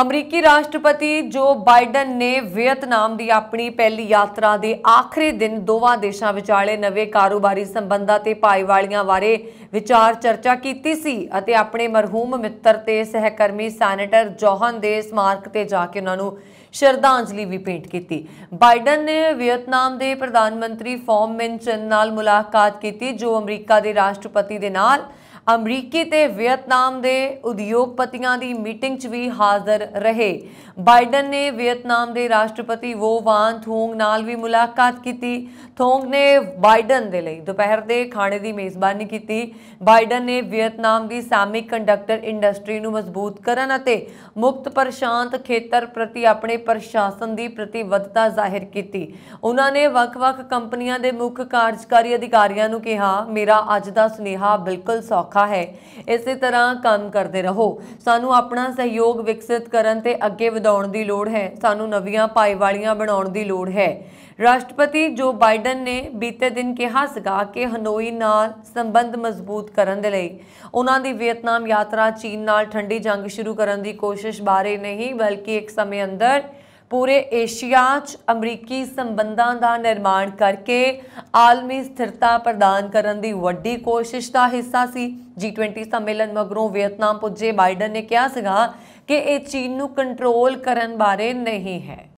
ਅਮਰੀਕੀ ਰਾਸ਼ਟਰਪਤੀ ਜੋ ਬਾਈਡਨ ਨੇ ਵਿਅਤਨਾਮ ਦੀ ਆਪਣੀ ਪਹਿਲੀ ਯਾਤਰਾ ਦੇ ਆਖਰੀ ਦਿਨ ਦੋਵਾਂ ਦੇਸ਼ਾਂ ਵਿਚਾਲੇ ਨਵੇਂ ਕਾਰੋਬਾਰੀ ਸੰਬੰਧਾਂ ਤੇ ਪਾਈਵਾਲੀਆਂ ਬਾਰੇ ਵਿਚਾਰ ਚਰਚਾ ਕੀਤੀ ਸੀ ਅਤੇ ਆਪਣੇ ਮਰਹੂਮ ਮਿੱਤਰ ਤੇ ਸਹਿਕਰਮੀ ਸੈਨੇਟਰ ਜੋਹਨ ਦੇ ਸਮਾਰਕ ਤੇ ਜਾ ਕੇ ਉਹਨਾਂ ਨੂੰ ਸ਼ਰਧਾਂਜਲੀ ਵੀ ਭੇਂਟ ਕੀਤੀ ਬਾਈਡਨ ਨੇ ਵਿਅਤਨਾਮ ਦੇ ਪ੍ਰਧਾਨ ਮੰਤਰੀ ਫੌਮ ਮਿੰਚਨ ਨਾਲ ਮੁਲਾਕਾਤ ਕੀਤੀ ਜੋ ਅਮਰੀਕਾ ਦੇ ਰਾਸ਼ਟਰਪਤੀ ਦੇ ਨਾਲ ਅਮਰੀਕੀ ਤੇ ਵੀਅਤਨਾਮ ਦੇ ਉਦਯੋਗਪਤੀਆਂ ਦੀ ਮੀਟਿੰਗ 'ਚ ਵੀ ਹਾਜ਼ਰ ਰਹੇ ਬਾਈਡਨ ਨੇ ਵੀਅਤਨਾਮ ਦੇ ਰਾਸ਼ਟਰਪਤੀ ਵੋ ਵਾਨ ਥੋਂਗ ਨਾਲ ਵੀ ਮੁਲਾਕਾਤ ਕੀਤੀ ਥੋਂਗ ਨੇ ਬਾਈਡਨ ਦੇ ਲਈ ਦੁਪਹਿਰ ਦੇ ਖਾਣੇ ਦੀ ਮੇਜ਼ਬਾਨੀ ਕੀਤੀ ਬਾਈਡਨ ਨੇ ਵੀਅਤਨਾਮ ਦੀ ਸੈਮੀਕੰਡਕਟਰ ਇੰਡਸਟਰੀ ਨੂੰ ਮਜ਼ਬੂਤ ਕਰਨ ਅਤੇ ਮੁਕਤ ਪ੍ਰਸ਼ਾਂਤ ਖੇਤਰ ਪ੍ਰਤੀ ਆਪਣੇ ਪ੍ਰਸ਼ਾਸਨ ਦੀ ਪ੍ਰਤੀਬੱਧਤਾ ਜ਼ਾਹਿਰ ਕੀਤੀ ਉਹਨਾਂ ਨੇ ਵੱਖ-ਵੱਖ ਕੰਪਨੀਆਂ ਦੇ ਮੁੱਖ ਕਾਰਜਕਾਰੀ ਅਧਿਕਾਰੀਆਂ ਨੂੰ ਕਿਹਾ ਮੇਰਾ ਅੱਜ ਦਾ ਸੁਨੇਹਾ ਬਿਲਕੁਲ ਸੌਖਾ ਸੌਖਾ ਹੈ ਇਸੇ ਤਰ੍ਹਾਂ ਕੰਮ ਕਰਦੇ ਰਹੋ ਸਾਨੂੰ ਆਪਣਾ ਸਹਿਯੋਗ ਵਿਕਸਿਤ ਕਰਨ ਤੇ ਅੱਗੇ ਵਧਾਉਣ ਦੀ ਲੋੜ ਹੈ ਸਾਨੂੰ ਨਵੀਆਂ ਪਾਈਵਾਲੀਆਂ ਬਣਾਉਣ ਦੀ ਲੋੜ ਹੈ ਰਾਸ਼ਟਰਪਤੀ ਜੋ ਬਾਈਡਨ ਨੇ ਬੀਤੇ ਦਿਨ ਕਿਹਾ ਸੀਗਾ ਕਿ ਹਨੋਈ ਨਾਲ ਸੰਬੰਧ ਮਜ਼ਬੂਤ ਕਰਨ ਦੇ ਲਈ ਉਹਨਾਂ ਦੀ ਵਿਅਤਨਾਮ ਯਾਤਰਾ ਚੀਨ ਨਾਲ ਠੰਡੀ ਜੰਗ ਸ਼ੁਰੂ ਕਰਨ ਦੀ ਕੋਸ਼ਿਸ਼ ਬਾਰੇ ਨਹੀਂ ਬਲਕਿ ਇੱਕ ਸਮੇਂ ਅੰਦਰ ਪੂਰੇ ਏਸ਼ੀਆ 'ਚ ਅਮਰੀਕੀ ਸੰਬੰਧਾਂ ਦਾ ਨਿਰਮਾਣ ਕਰਕੇ ਆਲਮੀ ਸਥਿਰਤਾ ਪ੍ਰਦਾਨ ਕਰਨ ਦੀ ਵੱਡੀ ਕੋਸ਼ਿਸ਼ ਦਾ ਹਿੱਸਾ ਸੀ G20 ਸੰਮੇਲਨ ਮਗਰੋਂ ਵਿਅਤਨਾਮ ਪੁੱਜੇ ਬਾਈਡਨ ਨੇ ਕਿਹਾ ਸੀਗਾ ਕਿ ਇਹ ਚੀਨ ਨੂੰ ਕੰਟਰੋਲ ਕਰਨ ਬਾਰੇ ਨਹੀਂ ਹੈ